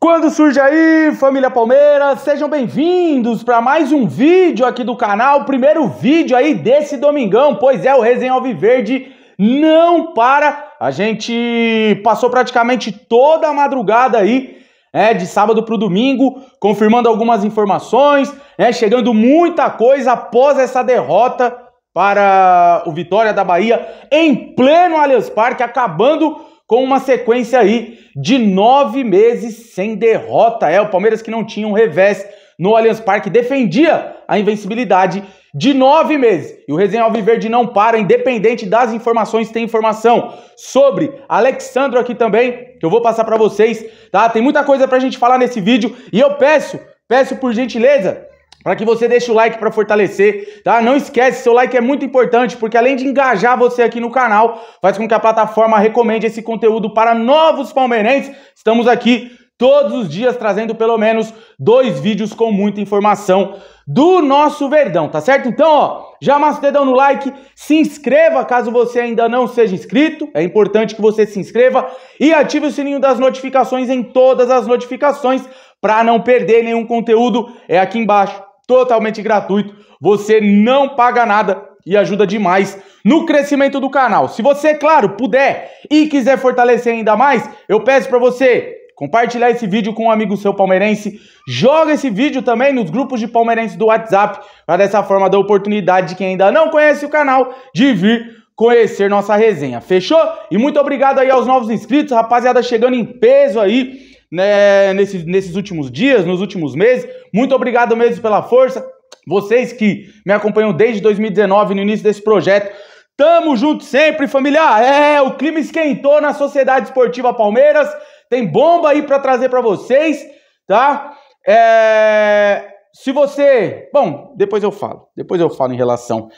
Quando surge aí, família Palmeiras, sejam bem-vindos para mais um vídeo aqui do canal, primeiro vídeo aí desse domingão, pois é, o Resenha Alviverde não para, a gente passou praticamente toda a madrugada aí, é, de sábado para o domingo, confirmando algumas informações, é chegando muita coisa após essa derrota para o Vitória da Bahia em pleno Allianz Parque, acabando com uma sequência aí de nove meses sem derrota. É, o Palmeiras que não tinha um revés no Allianz Parque defendia a invencibilidade de nove meses. E o Resenha Alviverde não para, independente das informações, tem informação sobre Alexandro aqui também, que eu vou passar para vocês, tá? Tem muita coisa pra gente falar nesse vídeo e eu peço, peço por gentileza, para que você deixe o like para fortalecer, tá? Não esquece, seu like é muito importante, porque além de engajar você aqui no canal, faz com que a plataforma recomende esse conteúdo para novos palmeirenses. Estamos aqui todos os dias trazendo pelo menos dois vídeos com muita informação do nosso Verdão, tá certo? Então, ó, já amassa o dedão no like, se inscreva caso você ainda não seja inscrito, é importante que você se inscreva e ative o sininho das notificações em todas as notificações para não perder nenhum conteúdo, é aqui embaixo totalmente gratuito. Você não paga nada e ajuda demais no crescimento do canal. Se você, claro, puder e quiser fortalecer ainda mais, eu peço para você compartilhar esse vídeo com um amigo seu palmeirense, joga esse vídeo também nos grupos de palmeirenses do WhatsApp, para dessa forma dar oportunidade de quem ainda não conhece o canal de vir conhecer nossa resenha. Fechou? E muito obrigado aí aos novos inscritos, rapaziada chegando em peso aí né, nesses, nesses últimos dias, nos últimos meses. Muito obrigado mesmo pela força. Vocês que me acompanham desde 2019 no início desse projeto, tamo junto sempre, família É, o clima esquentou na Sociedade Esportiva Palmeiras. Tem bomba aí para trazer para vocês, tá? É, se você, bom, depois eu falo. Depois eu falo em relação,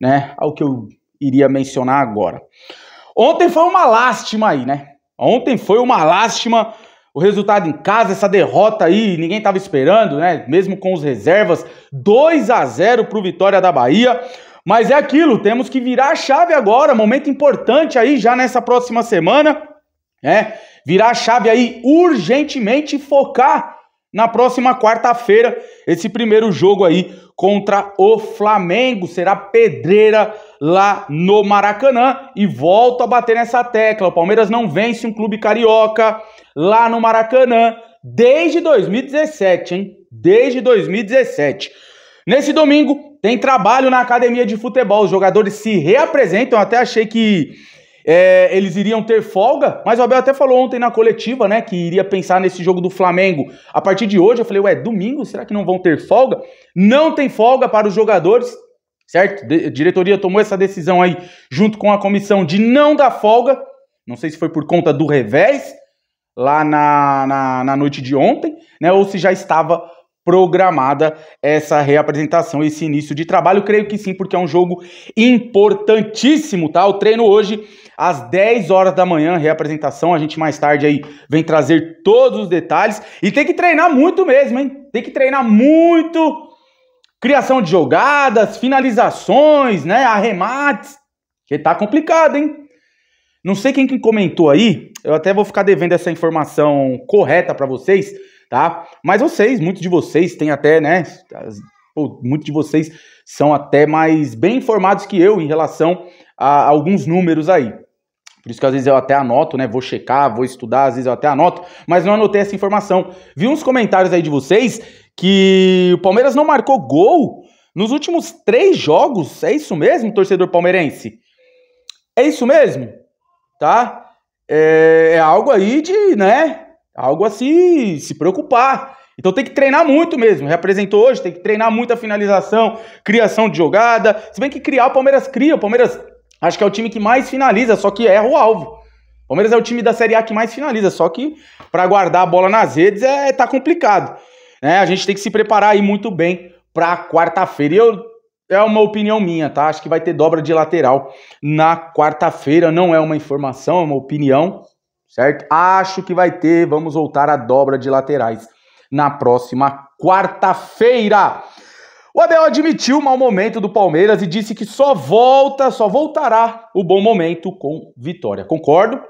né, ao que eu iria mencionar agora. Ontem foi uma lástima aí, né? Ontem foi uma lástima o resultado em casa, essa derrota aí, ninguém estava esperando, né? Mesmo com os reservas, 2 a 0 para o Vitória da Bahia. Mas é aquilo, temos que virar a chave agora, momento importante aí já nessa próxima semana, né? Virar a chave aí urgentemente e focar na próxima quarta-feira esse primeiro jogo aí contra o Flamengo. Será pedreira lá no Maracanã. E volto a bater nessa tecla: o Palmeiras não vence um clube carioca lá no Maracanã desde 2017, hein? Desde 2017. Nesse domingo tem trabalho na academia de futebol. Os jogadores se reapresentam. Eu até achei que é, eles iriam ter folga, mas o Abel até falou ontem na coletiva, né, que iria pensar nesse jogo do Flamengo a partir de hoje. Eu falei, ué, domingo, será que não vão ter folga? Não tem folga para os jogadores, certo? A diretoria tomou essa decisão aí junto com a comissão de não dar folga. Não sei se foi por conta do revés lá na, na, na noite de ontem, né? Ou se já estava programada essa reapresentação, esse início de trabalho. Creio que sim, porque é um jogo importantíssimo, tá? O treino hoje às 10 horas da manhã, reapresentação. A gente mais tarde aí vem trazer todos os detalhes. E tem que treinar muito mesmo, hein? Tem que treinar muito. Criação de jogadas, finalizações, né? Arremates. Que tá complicado, hein? Não sei quem que comentou aí, eu até vou ficar devendo essa informação correta para vocês, tá? Mas vocês, muitos de vocês têm até, né? Pô, muitos de vocês são até mais bem informados que eu em relação a alguns números aí. Por isso que às vezes eu até anoto, né? Vou checar, vou estudar, às vezes eu até anoto, mas não anotei essa informação. Vi uns comentários aí de vocês que o Palmeiras não marcou gol nos últimos três jogos. É isso mesmo, torcedor palmeirense? É isso mesmo? tá? É, é algo aí de, né? Algo a se, se preocupar. Então tem que treinar muito mesmo. Representou hoje, tem que treinar muito a finalização, criação de jogada. Se bem que criar, o Palmeiras cria. O Palmeiras acho que é o time que mais finaliza, só que erra o alvo. O Palmeiras é o time da Série A que mais finaliza, só que para guardar a bola nas redes é tá complicado. Né? A gente tem que se preparar aí muito bem para quarta-feira. E eu é uma opinião minha, tá? Acho que vai ter dobra de lateral na quarta-feira. Não é uma informação, é uma opinião, certo? Acho que vai ter. Vamos voltar à dobra de laterais na próxima quarta-feira. O Abel admitiu o mau momento do Palmeiras e disse que só volta, só voltará o bom momento com vitória. Concordo,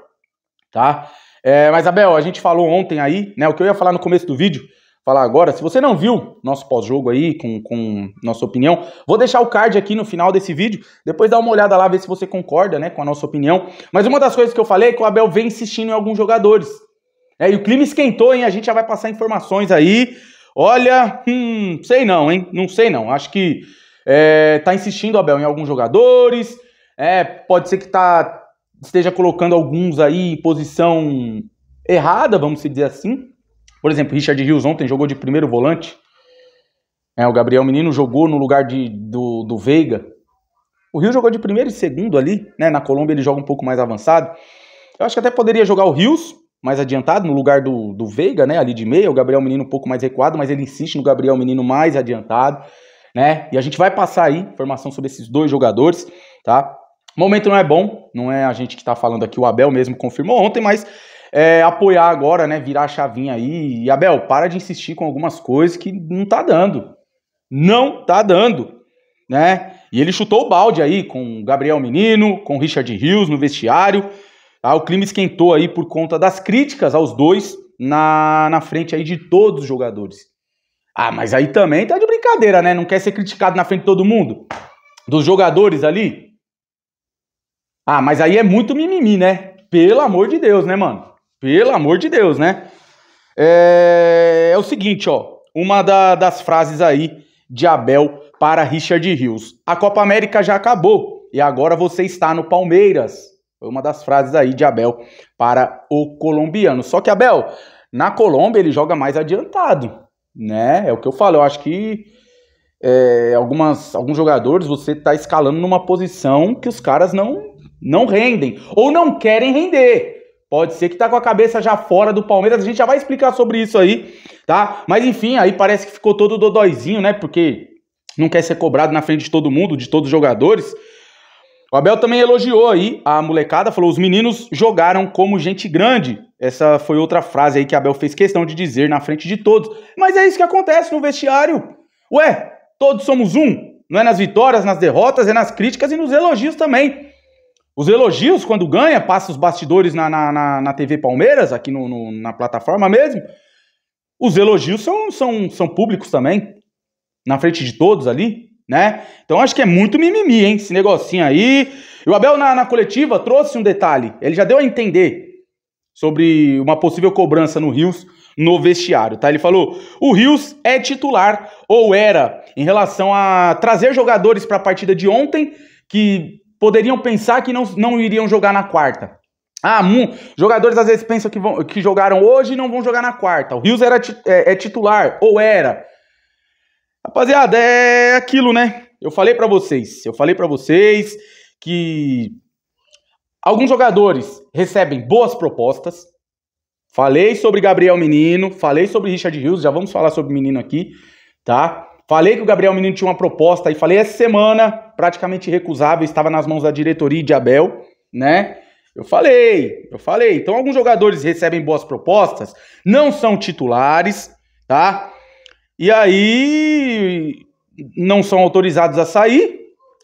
tá? É, mas Abel, a gente falou ontem aí, né? O que eu ia falar no começo do vídeo falar agora. Se você não viu nosso pós-jogo aí, com, com nossa opinião, vou deixar o card aqui no final desse vídeo. Depois dá uma olhada lá, ver se você concorda né, com a nossa opinião. Mas uma das coisas que eu falei é que o Abel vem insistindo em alguns jogadores. É, e o clima esquentou, hein? A gente já vai passar informações aí. Olha, hum, sei não, hein? Não sei não. Acho que é, tá insistindo o Abel em alguns jogadores. É, pode ser que tá, esteja colocando alguns aí em posição errada, vamos dizer assim, por exemplo, Richard Rios ontem jogou de primeiro volante. É, o Gabriel Menino jogou no lugar de, do, do Veiga. O Rios jogou de primeiro e segundo ali, né? Na Colômbia ele joga um pouco mais avançado. Eu acho que até poderia jogar o Rios mais adiantado no lugar do, do Veiga, né? Ali de meia, o Gabriel Menino um pouco mais recuado, mas ele insiste no Gabriel Menino mais adiantado, né? E a gente vai passar aí informação sobre esses dois jogadores, tá? O momento não é bom, não é a gente que está falando aqui, o Abel mesmo confirmou ontem, mas é, apoiar agora, né? Virar a chavinha aí. E Abel, para de insistir com algumas coisas que não tá dando. Não tá dando, né? E ele chutou o balde aí com Gabriel Menino, com Richard Rios no vestiário. Tá? O clima esquentou aí por conta das críticas aos dois na, na frente aí de todos os jogadores. Ah, mas aí também tá de brincadeira, né? Não quer ser criticado na frente de todo mundo? Dos jogadores ali? Ah, mas aí é muito mimimi, né? Pelo amor de Deus, né, mano? Pelo amor de Deus, né? É, é o seguinte, ó. Uma da, das frases aí de Abel para Richard Rios. A Copa América já acabou e agora você está no Palmeiras. Foi uma das frases aí de Abel para o colombiano. Só que Abel, na Colômbia ele joga mais adiantado, né? É o que eu falo. Eu acho que é, algumas, alguns jogadores você está escalando numa posição que os caras não, não rendem ou não querem render. Pode ser que tá com a cabeça já fora do Palmeiras, a gente já vai explicar sobre isso aí, tá? Mas enfim, aí parece que ficou todo dodóizinho, né? Porque não quer ser cobrado na frente de todo mundo, de todos os jogadores. O Abel também elogiou aí a molecada, falou: os meninos jogaram como gente grande. Essa foi outra frase aí que Abel fez questão de dizer na frente de todos. Mas é isso que acontece no vestiário. Ué, todos somos um. Não é nas vitórias, nas derrotas, é nas críticas e nos elogios também. Os elogios, quando ganha, passa os bastidores na, na, na, na TV Palmeiras, aqui no, no, na plataforma mesmo. Os elogios são, são, são públicos também, na frente de todos ali, né? Então acho que é muito mimimi, hein, esse negocinho aí. E o Abel, na, na coletiva, trouxe um detalhe. Ele já deu a entender sobre uma possível cobrança no Rios no vestiário, tá? Ele falou: o Rios é titular ou era em relação a trazer jogadores para a partida de ontem que poderiam pensar que não, não iriam jogar na quarta. Ah, jogadores às vezes pensam que, vão, que jogaram hoje e não vão jogar na quarta. O Rios era, é, é titular, ou era. Rapaziada, é aquilo, né? Eu falei para vocês, eu falei para vocês que alguns jogadores recebem boas propostas. Falei sobre Gabriel Menino, falei sobre Richard Rios, já vamos falar sobre o menino aqui, tá? Falei que o Gabriel Menino tinha uma proposta e falei essa semana, praticamente recusável, estava nas mãos da diretoria de Abel, né? Eu falei, eu falei. Então alguns jogadores recebem boas propostas, não são titulares, tá? E aí não são autorizados a sair.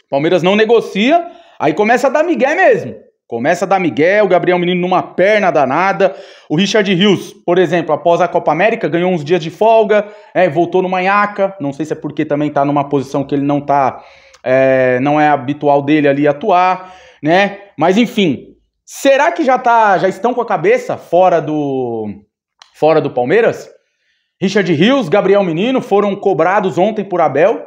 Palmeiras não negocia, aí começa a dar migué mesmo. Começa da Miguel, o Gabriel Menino numa perna danada. O Richard Rios, por exemplo, após a Copa América, ganhou uns dias de folga, é, voltou no manhaca. Não sei se é porque também está numa posição que ele não tá. É, não é habitual dele ali atuar, né? Mas enfim, será que já tá, já estão com a cabeça fora do fora do Palmeiras? Richard Rios, Gabriel Menino foram cobrados ontem por Abel,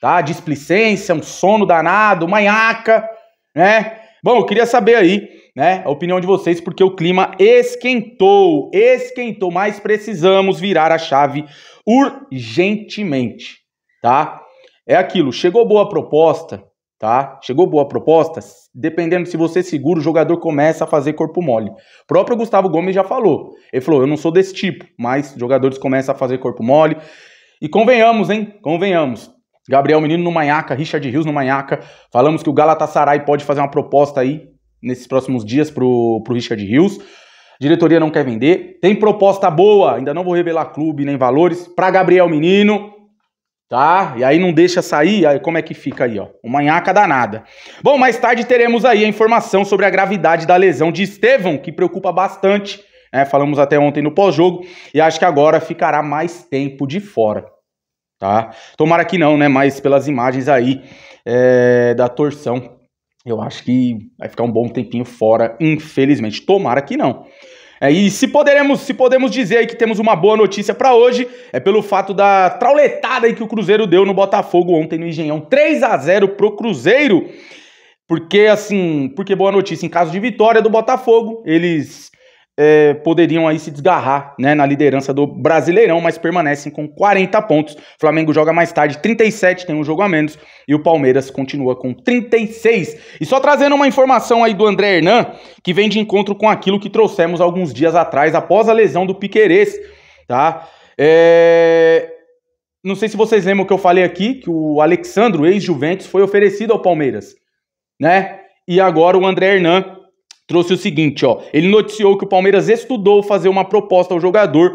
tá? Displicência, um sono danado, manhaca, né? Bom, eu queria saber aí, né, a opinião de vocês, porque o clima esquentou, esquentou, mas precisamos virar a chave urgentemente, tá? É aquilo, chegou boa proposta, tá? Chegou boa proposta, dependendo se você segura, o jogador começa a fazer corpo mole. O próprio Gustavo Gomes já falou. Ele falou: "Eu não sou desse tipo", mas jogadores começam a fazer corpo mole. E convenhamos, hein? Convenhamos. Gabriel Menino no Manhaca, Richard Rios no Manhaca. Falamos que o Galatasaray pode fazer uma proposta aí nesses próximos dias pro, pro Richard Rios. Diretoria não quer vender. Tem proposta boa, ainda não vou revelar clube nem valores, para Gabriel Menino. Tá? E aí não deixa sair, aí como é que fica aí, ó? O manhaca danada. Bom, mais tarde teremos aí a informação sobre a gravidade da lesão de Estevão, que preocupa bastante. Né? Falamos até ontem no pós-jogo, e acho que agora ficará mais tempo de fora tá? Tomara que não, né? Mas pelas imagens aí é, da torção, eu acho que vai ficar um bom tempinho fora, infelizmente. Tomara que não. É, e se poderemos, se podemos dizer aí que temos uma boa notícia para hoje, é pelo fato da trauletada aí que o Cruzeiro deu no Botafogo ontem no Engenhão, 3 a 0 pro Cruzeiro. Porque assim, porque boa notícia, em caso de vitória do Botafogo, eles é, poderiam aí se desgarrar né, na liderança do Brasileirão, mas permanecem com 40 pontos. O Flamengo joga mais tarde 37, tem um jogo a menos, e o Palmeiras continua com 36. E só trazendo uma informação aí do André Hernan, que vem de encontro com aquilo que trouxemos alguns dias atrás, após a lesão do Piquerez, tá? É... Não sei se vocês lembram que eu falei aqui, que o Alexandro, ex-Juventus, foi oferecido ao Palmeiras, né? E agora o André Hernan trouxe o seguinte, ó. Ele noticiou que o Palmeiras estudou fazer uma proposta ao jogador.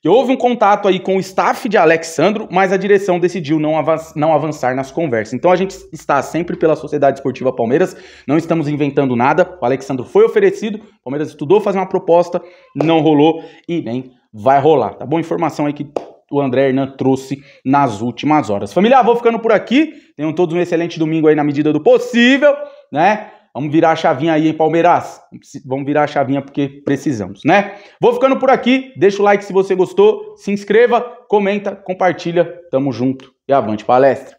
Que houve um contato aí com o staff de Alexandro, mas a direção decidiu não, avançar, não avançar nas conversas. Então a gente está sempre pela Sociedade Esportiva Palmeiras, não estamos inventando nada. O Alexandro foi oferecido, o Palmeiras estudou fazer uma proposta, não rolou e nem vai rolar, tá bom? Informação aí que o André Hernan trouxe nas últimas horas. Família, vou ficando por aqui. Tenham todos um excelente domingo aí na medida do possível, né? Vamos virar a chavinha aí, hein, Palmeiras? Vamos virar a chavinha porque precisamos, né? Vou ficando por aqui. Deixa o like se você gostou. Se inscreva, comenta, compartilha. Tamo junto e avante palestra.